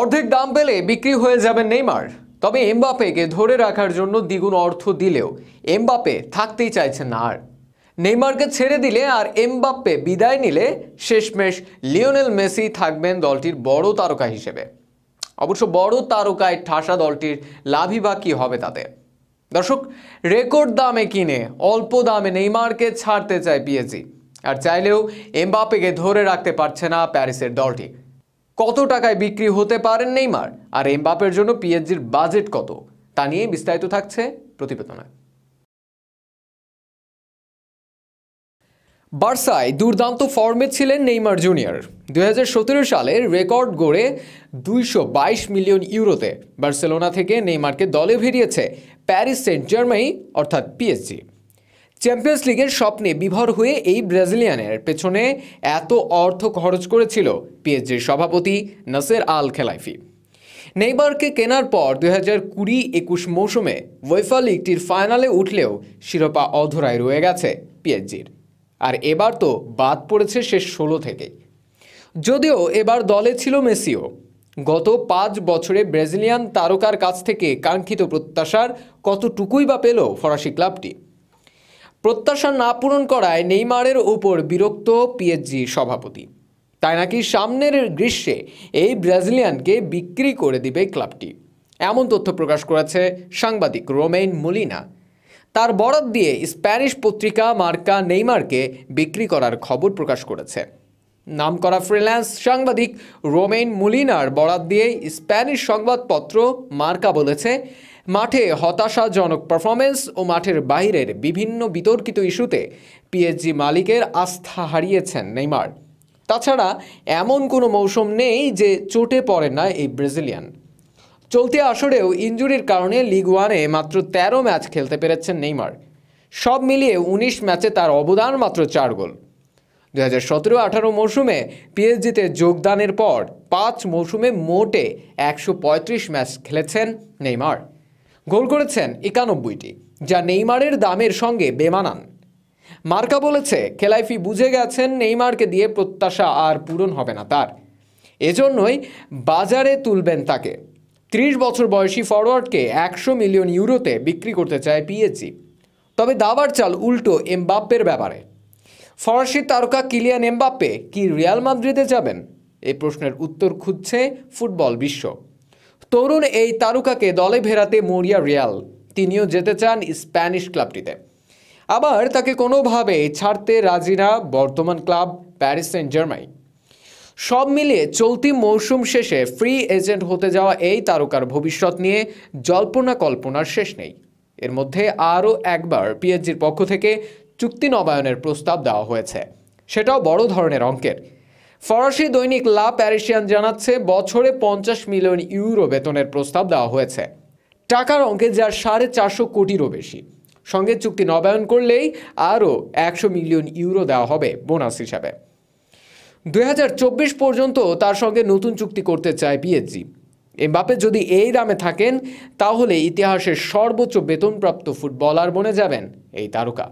অর্ধেক দাম পেলে বিক্রি হয়ে যাবে নেইমার তবে এমবাপেকে ধরে রাখার জন্য দ্বিগুণ অর্থ দিলেও এমবাপে থাকতেই চাইছেন না আর নেইমারকে ছেড়ে দিলে আর এমবাপ্পে বিদায় নিলে শেষমেশ লিওনেল মেসি থাকবেন দলটির বড় তারকা হিসেবে অবশ্য বড় তারকায় ঠাসা দলটির লাভই বা কী হবে তাতে দর্শক রেকর্ড দামে কিনে অল্প দামে নেইমারকে ছাড়তে চায় পিএসি আর চাইলেও এমবাপেকে ধরে রাখতে পারছে না প্যারিসের দলটি কত টাকায় বিক্রি হতে পারেন নেইমার আর এমবাপের জন্য পিএইচজির বাজেট কত তা নিয়ে বিস্তারিত থাকছে প্রতিবেদনে বার্সায় দুর্দান্ত ফর্মে ছিলেন নেইমার জুনিয়র দু সালে রেকর্ড গড়ে দুইশো মিলিয়ন ইউরোতে বার্সেলোনা থেকে নেইমারকে দলে ভিড়িয়েছে প্যারিস সেন্ট জার্মানি অর্থাৎ পিএসজি চ্যাম্পিয়ন্স লিগের স্বপ্নে বিভর হয়ে এই ব্রাজিলিয়ানের পেছনে এত অর্থ খরচ করেছিল পিএসজির সভাপতি নাসের আল খেলাইফি নেইবারকে কেনার পর দুই হাজার কুড়ি একুশ মৌসুমে ওয়েফা লিগটির ফাইনালে উঠলেও শিরোপা অধরায় রয়ে গেছে পিএসজির আর এবার তো বাদ পড়েছে শেষ ষোলো থেকে যদিও এবার দলে ছিল মেসিও গত পাঁচ বছরে ব্রাজিলিয়ান তারকার কাছ থেকে কাঙ্ক্ষিত প্রত্যাশার কতটুকুই বা পেল ফরাসি ক্লাবটি প্রত্যাশা না পূরণ করায় নেইমারের উপর বিরক্ত পিএসজি সভাপতি তাই নাকি সামনের গ্রীষ্মে এই ব্রাজিলিয়ানকে বিক্রি করে দিবে ক্লাবটি এমন তথ্য প্রকাশ করেছে সাংবাদিক রোমেইন মুলিনা তার বরাত দিয়ে স্প্যানিশ পত্রিকা মার্কা নেইমারকে বিক্রি করার খবর প্রকাশ করেছে নামকরা ফ্রিল্যান্স সাংবাদিক রোমেইন মুলিনার বরাত দিয়ে স্প্যানিশ সংবাদপত্র মার্কা বলেছে মাঠে হতাশাজনক পারফরমেন্স ও মাঠের বাইরের বিভিন্ন বিতর্কিত ইস্যুতে পিএসজি মালিকের আস্থা হারিয়েছেন নেইমার তাছাড়া এমন কোনো মৌসুম নেই যে চোটে পড়ে না এই ব্রাজিলিয়ান চলতি আসরেও ইঞ্জুরির কারণে লিগ ওয়ানে মাত্র ১৩ ম্যাচ খেলতে পেরেছেন নেইমার সব মিলিয়ে ১৯ ম্যাচে তার অবদান মাত্র চার গোল দু হাজার সতেরো আঠারো মৌসুমে পিএসজিতে যোগদানের পর পাঁচ মৌসুমে মোটে একশো ম্যাচ খেলেছেন নেইমার গোল করেছেন একানব্বইটি যা নেইমারের দামের সঙ্গে বেমানান মার্কা বলেছে খেলাইফি বুঝে গেছেন নেইমারকে দিয়ে প্রত্যাশা আর পূরণ হবে না তার এজন্যই বাজারে তুলবেন তাকে ত্রিশ বছর বয়সী ফরওয়ার্ডকে একশো মিলিয়ন ইউরোতে বিক্রি করতে চায় পিএসজি তবে দাবার চাল উল্টো এমবাপ্পের ব্যাপারে ফরাসি তারকা কিলিয়ান এমবাপ্পে কি রিয়াল মাদ্রিদে যাবেন এই প্রশ্নের উত্তর খুঁজছে ফুটবল বিশ্ব তরুণ এই তারকাকে দলে ভেরাতে মরিয়া রিয়াল তিনিও যেতে চান স্প্যানিশ ক্লাবটিতে আবার তাকে কোনোভাবে ছাড়তে রাজি না বর্তমান ক্লাব প্যারিস সেন্ট জার্মাই সব মিলিয়ে চলতি মৌসুম শেষে ফ্রি এজেন্ট হতে যাওয়া এই তারকার ভবিষ্যৎ নিয়ে জল্পনা কল্পনার শেষ নেই এর মধ্যে আরও একবার পিএনজির পক্ষ থেকে চুক্তি নবায়নের প্রস্তাব দেওয়া হয়েছে সেটাও বড় ধরনের অঙ্কের ফরাসি দৈনিক লা প্যারিসিয়ান জানাচ্ছে বছরে পঞ্চাশ মিলিয়ন ইউরো বেতনের প্রস্তাব দেওয়া হয়েছে টাকার অঙ্কে যার সাড়ে চারশো কোটিরও বেশি সঙ্গে চুক্তি নবায়ন করলেই আরও একশো মিলিয়ন ইউরো দেওয়া হবে বোনাস হিসাবে দুই পর্যন্ত তার সঙ্গে নতুন চুক্তি করতে চায় পিএসজি এমবাপে যদি এই দামে থাকেন তাহলে ইতিহাসের সর্বোচ্চ বেতনপ্রাপ্ত ফুটবলার বনে যাবেন এই তারকা